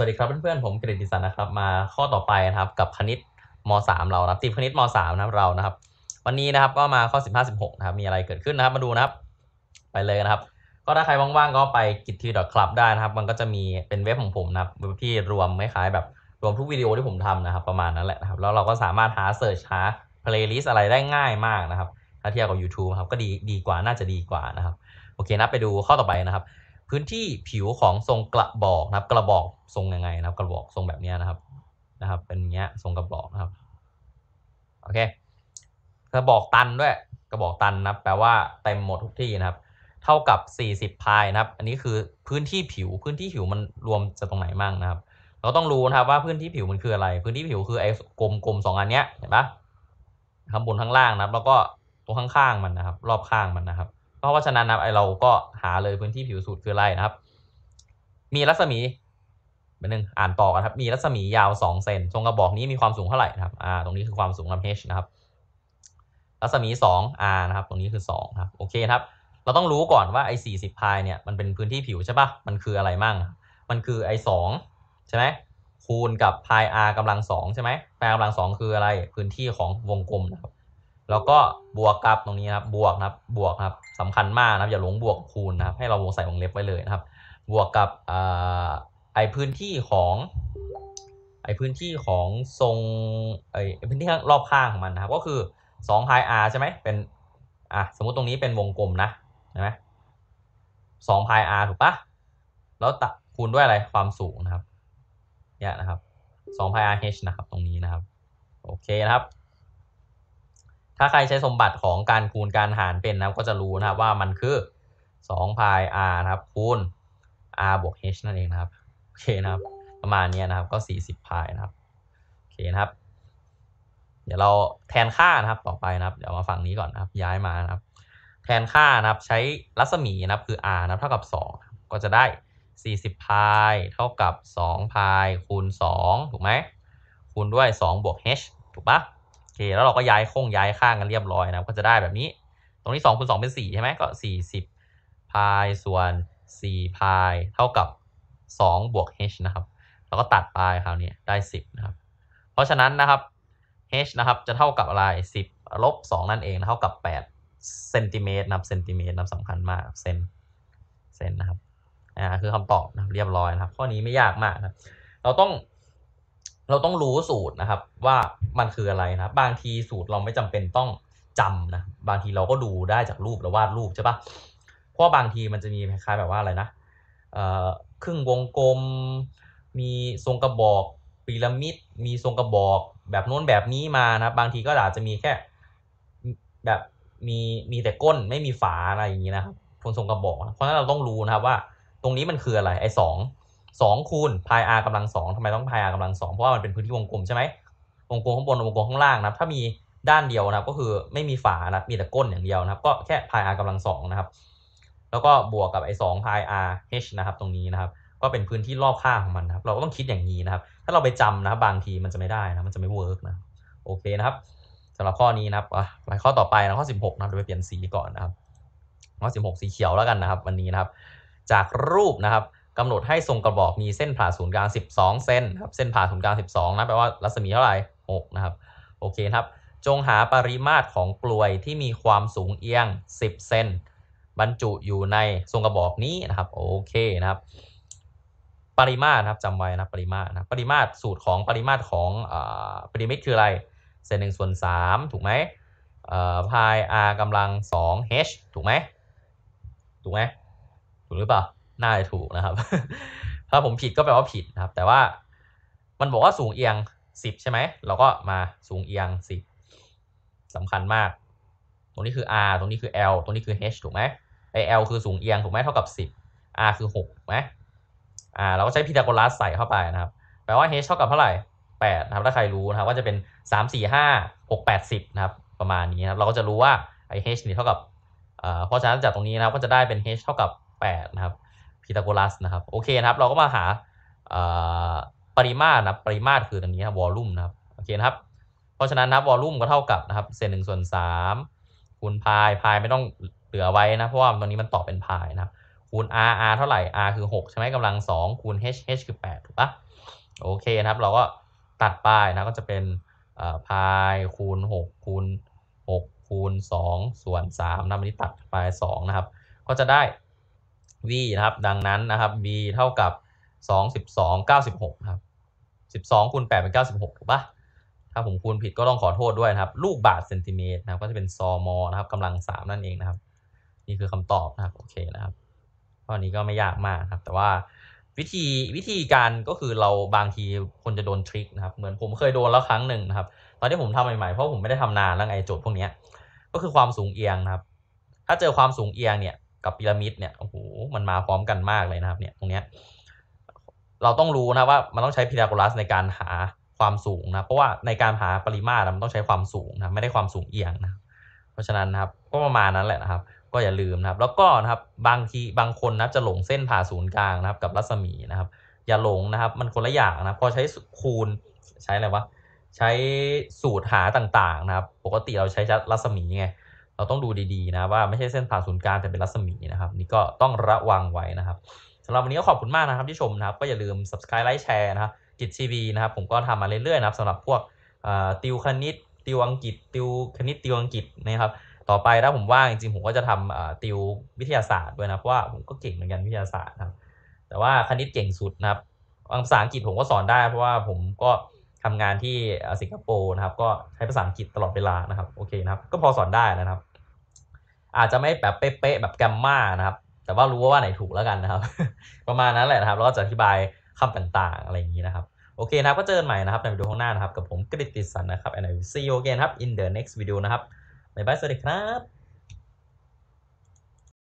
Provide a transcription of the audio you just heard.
สวัสดีครับเพื่อนๆผมกฤติสันนะครับ มาข้อต่อไปนะครับ กับคณิตม .3 เรานะครับตีมคณิตม .3 นะครับเรานะครับ วันนี้นะครับก็มาข้อ 15 16 นะครับ มีอะไรเกิดขึ้นนะครับ มาดูนะครับ ไปเลยนะครับ ก็ถ้าใครว่างๆก็ไปกิจทีดอทคลับได้นะครับ มันก็จะมีเป็นเว็บของผมนะครับเว็บที่รวมคล้ายๆแบบรวมทุกวิดีโอที่ผมทำนะครับ ประมาณนั้นแหละนะครับแล้วเราก็สามารถหาเสิร์ชหาเพลย์ลิสต์อะไรได้ง่ายมากนะครับถ้าเทียบกับ YouTube ครับก็ดีดีกว่าน่าจะดีกว่านะครับ โอเคนะไปดูข้อต่อไปนะครับพื้นที่ผิวของทรงกระบอกนะครับ กระบอกทรงยังไงนะครับ กระบอกทรงแบบนี้นะครับ นะครับ เป็นเงี้ยทรงกระบอกนะครับโอเค กระบอกตันด้วย กระบอกตันนะแปลว่า เต็มหมดทุกที่นะครับ เท่ากับ 40พายนะครับ อันนี้คือพื้นที่ผิว พื้นที่ผิวมันรวมจะตรงไหนมั่งนะครับ เราต้องรู้นะครับ ว่า พื้นที่ผิวมันคืออะไร พื้นที่ผิวคือไอ้กลมๆสองอันเนี้ย เห็นปะข้างบนข้างล่างนะครับแล้วก็ตรงข้างๆ มันนะครับ รอบข้างมันนะครับเพราะว่าฉะนั้นนะไอเราก็หาเลยพื้นที่ผิวสูตรคืออะไรนะครับ มีรัศมีเป็นหนึ่งอ่านต่อกันครับ มีรัศมียาว2เซนทรงกระบอกนี้มีความสูงเท่าไหร่นะครับ อ่า ตรงนี้คือความสูงลำ h นะครับ รัศมี2 r นะครับ ตรงนี้คือ2ครับ โอเคครับ เราต้องรู้ก่อนว่าไอ้สี่สิบพายเนี่ย มันเป็นพื้นที่ผิวใช่ปะมันคืออะไรมั่ง มันคือไอ้สองใช่ไหมคูณกับพาย r กำลังสองใช่ไหมพายกำลังสองคืออะไร พื้นที่ของวงกลมนะครับแล้วก็บวกกับตรงนี้ครับบวก นะครับ บวกครับสำคัญมากนะครับ อย่าหลงบวกคูณนะครับ ให้เราวงใส่วงเล็บไว้เลยนะครับ บวกกับไอพื้นที่ของไอพื้นที่ของทรงไอพื้นที่รอบข้างของมันนะครับ ก็คือ2 pi r ใช่ไหมเป็นอ่ะสมมติตรงนี้เป็นวงกลมนะใช่ไหมสอง pi r ถูกปะแล้วตคูณด้วยอะไรความสูงนะครับเนี่ยนะครับ2 pi r h นะครับตรงนี้นะครับ โอเคนะครับถ้าใครใช้สมบัติของการคูณการหารเป็นนะครับก็จะรู้นะครับว่ามันคือ2 pi r นะครับคูณ r บวก h นั่นเองนะครับโอเคนะครับประมาณนี้นะครับก็40 pi นะครับโอเคนะครับ เดี๋ยวเราแทนค่านะครับต่อไปนะครับ เดี๋ยวมาฝั่งนี้ก่อนนะครับย้ายมานะครับ แทนค่านะครับใช้รัศมีนะครับคือ r นะครับเท่ากับ 2 ก็จะได้40 pi เท่ากับ2 pi คูณ2ถูกไหมคูณด้วย 2 บวก h ถูกปะแล้วเราก็ย้ายโค้งย้ายข้างกันเรียบร้อยนะก็จะได้แบบนี้ ตรงนี้2คูณสเป็น4ใช่ไหมก็40พายส่วน4พายเท่ากับ2บวก h นะครับแล้วก็ตัดไปคราวนี้ได้10นะครับเพราะฉะนั้นนะครับ h นะครับจะเท่ากับอะไร10ลบ2นั่นเอง เท่ากับ8เซนติเมตรนะับเซนติเมตรนบสำคัญมากเซนเซนนะครับอ่าคือคำตอบนะรบเรียบร้อยนะครับ ข้อนี้ไม่ยากมากนะเราต้องเราต้องรู้สูตรนะครับ ว่ามันคืออะไรนะ บางทีสูตรเราไม่จำเป็นต้องจำนะบางทีเราก็ดูได้จากรูปเราวาดรูปใช่ปะเพราะบางทีมันจะมีคล้ายแบบว่าอะไรนะครึ่งวงกลม มีทรงกระบอก พีระมิดมีทรงกระบอก แบบนู้นแบบนี้มานะบางทีก็อาจจะมีแค่แบบมีมีแต่ก้นไม่มีฝาอะไรอย่างนี้นะครับทรงทรงกระบอกเพราะฉะนั้นเราต้องรู้นะครับว่า ตรงนี้มันคืออะไรไอ้สอง2คูณพาร r กำลังสองทำไมต้องพาร r กำลังสองเพราะว่ามันเป็นพื้นที่วงกลมใช่ไหมวงกลมข้างบนวงกลมข้างล่างนะครับถ้ามีด้านเดียวนะก็คือไม่มีฝานะมีแต่ก้นอย่างเดียวนะครับ ก็แค่พาร r กำลังสองนะครับ แล้วก็บวกกับไอ้สอง์เ r h นะครับตรงนี้นะครับ ก็เป็นพื้นที่รอบข้างของมันครับ เราก็ต้องคิดอย่างนี้นะครับ ถ้าเราไปจำนะครับบางทีมันจะไม่ได้นะมันจะไม่เวิร์กนะโอเคนะครับสำหรับข้อนี้นะครับข้อต่อไปนะข้อ16นะกนะเดี๋ยวไปเปลี่ยนสีก่อนนะครับข้อ 16 สีเขียวแล้วกันนะครับวันนี้นะครับ จากรูปนะครับกำหนดให้ทรงกระบอกมีเส้นผ่าศูนย์กลาง 12เส้นครับ เส้นผ่าศูนย์กลาง 12 นะแปลว่ารัศมี เท่าไหร่ 6 นะครับ โอเคครับ จงหาปริมาตรของกลวยที่มีความสูงเอียง 10 เซนบรรจุอยู่ในทรงกระบอกนี้นะครับ โอเคนะครับ ปริมาตรนะครับจำไว้นะปริมาตรนะปริมาตรสูตรของปริมาตรของพปริมิรคืออะไรเศษหนึ่งส่วนสามถูกไหมพาย r กำลังสอง h ถูกไหมถูกไหมถูกหรือเปล่าน่าจะถูกนะครับ ถ้าผมผิดก็แปลว่าผิดนะครับ แต่ว่ามันบอกว่าสูงเอียง10ใช่ไหม เราก็มาสูงเอียง 10สำคัญมาก ตรงนี้คือ r ตรงนี้คือ l ตรงนี้คือ h ถูกไหมไอ l คือสูงเอียงถูกไหมเท่ากับ10 r คือ6ถูกไหมอ่า เราก็ใช้พีทาโกรัสใส่เข้าไปนะครับ แปลว่า h เท่ากับเท่าไหร่8นะครับ ถ้าใครรู้นะครับก็จะเป็น3 4 5 6 8 10นะครับ ประมาณนี้นะครับเราก็จะรู้ว่าไอ h นี่เท่ากับเพราะฉะนั้นจากตรงนี้นะครับก็จะได้เป็น h เท่ากับ8นะครับีทาโกรัสนะครับโอเคนะครับ เราก็มาหาปริมาตรนะปริมาตรคือตรงนี้นะวอลลุ่มนะครับโอเคนะครับ เพราะฉะนั้นนะวอลลุ่มก็เท่ากับนะครับเศษหนึ่งส่วนสามคูณพายพายไม่ต้องเหลือไว้นะเพราะว่าตรงนี้มันตอบเป็นพายนะครับคูณ r r เท่าไหร่ r คือ 6 ใช่ไหมกำลัง2คูณ h h คือ 8 ถูกปะโอเคนะครับ เราก็ตัดไปนะก็จะเป็นพายคูณ6คูณ6คูณ2 ส่วน 3นะมันนี้ตัดไป2นะครับ ก็จะได้ v นะครับดังนั้นนะครับ b เท่ากับ2 12 96 ครับ 12คูณ8เป็น 96ถูกปะถ้าผมคูณผิดก็ต้องขอโทษด้วยนะครับลูกบาทเซนติเมตรนะครับก็จะเป็นซอมอนะครับกำลัง 3 นั่นเองนะครับ นี่คือคำตอบนะครับโอเคนะครับข้อนี้ก็ไม่ยากมากครับ แต่ว่าวิธีวิธีการก็คือเราบางทีคนจะโดนทริคนะครับเหมือนผมเคยโดนแล้วครั้งหนึ่งนะครับตอนที่ผมทำใหม่ๆเพราะผมไม่ได้ทำนานแล้วไ้โจทย์พวกนี้ก็คือความสูงเอียงนะครับ ถ้าเจอความสูงเอียงเนี่ยกับพีระมิดเนี่ยโอ้โหมันมาพร้อมกันมากเลยนะครับเนี่ยตรงเนี้ยเราต้องรู้นะว่า มันต้องใช้พีทาโกรัสในการหาความสูงนะเพราะว่าในการหาปริมาตรมันต้องใช้ความสูงนะไม่ได้ความสูงเอียงนะเพราะฉะนั้นนะครับก็ประมาณนั้นแหละนะครับ ก็อย่าลืมนะครับ แล้วก็นะครับบางทีบางคนนะจะหลงเส้นผ่าศูนย์กลางนะครับ กับรัศมีนะครับ อย่าหลงนะครับ มันคนละอย่างนะพอใช้คูณใช้อะไรวะใช้สูตรหาต่าง ๆนะครับปกติเราใช้รัศมีไงเราต้องดูดีๆนะว่าไม่ใช่เส้นผ่าศูนย์กลางแต่เป็นรัศมีนะครับนี่ก็ต้องระวังไว้นะครับสำหรับวันนี้ก็ขอบคุณมากนะครับที่ชมนะครับ ก็อย่าลืม subscribe ไลค์แชร์นะครับจิตทีวีนะครับ ผมก็ทำมาเรื่อยๆนะครับสำหรับพวกติวคณิต ติวอังกฤษติวคณิตติวอังกฤษนะครับ ต่อไปถ้าผมว่างจริงๆ ผมก็จะทำติววิทยาศาสตร์ด้วยนะเพราะว่าผมก็เก่งเหมือนกันวิทยาศาสตร์นะครับ แต่ว่าคณิตเก่งสุดนะครับภาษาอังกฤษผมก็สอนได้ เพราะว่าผมก็ทำงานที่สิงคโปร์นะครับ ก็ใช้ภาษาอังกฤษตลอดเวลานะครับโอเคนะครับก็พอสอนได้นะครับอาจจะไม่แบบเป๊ะๆแบบแกมมานะครับ แต่ว่ารู้ว่าไหนถูกแล้วกันนะครับ ประมาณนั้นแหละนะครับ แล้วก็จะอธิบายคำต่างๆ อะไรอย่างนี้นะครับโอเคนะครับ ก็เจอกันใหม่นะครับ ในวิดีโอข้างหน้านะครับ กับผมกฤติสันนะครับ and I will see you again ครับ in the next video นะครับ บ๊ายบาย สวัสดีครับ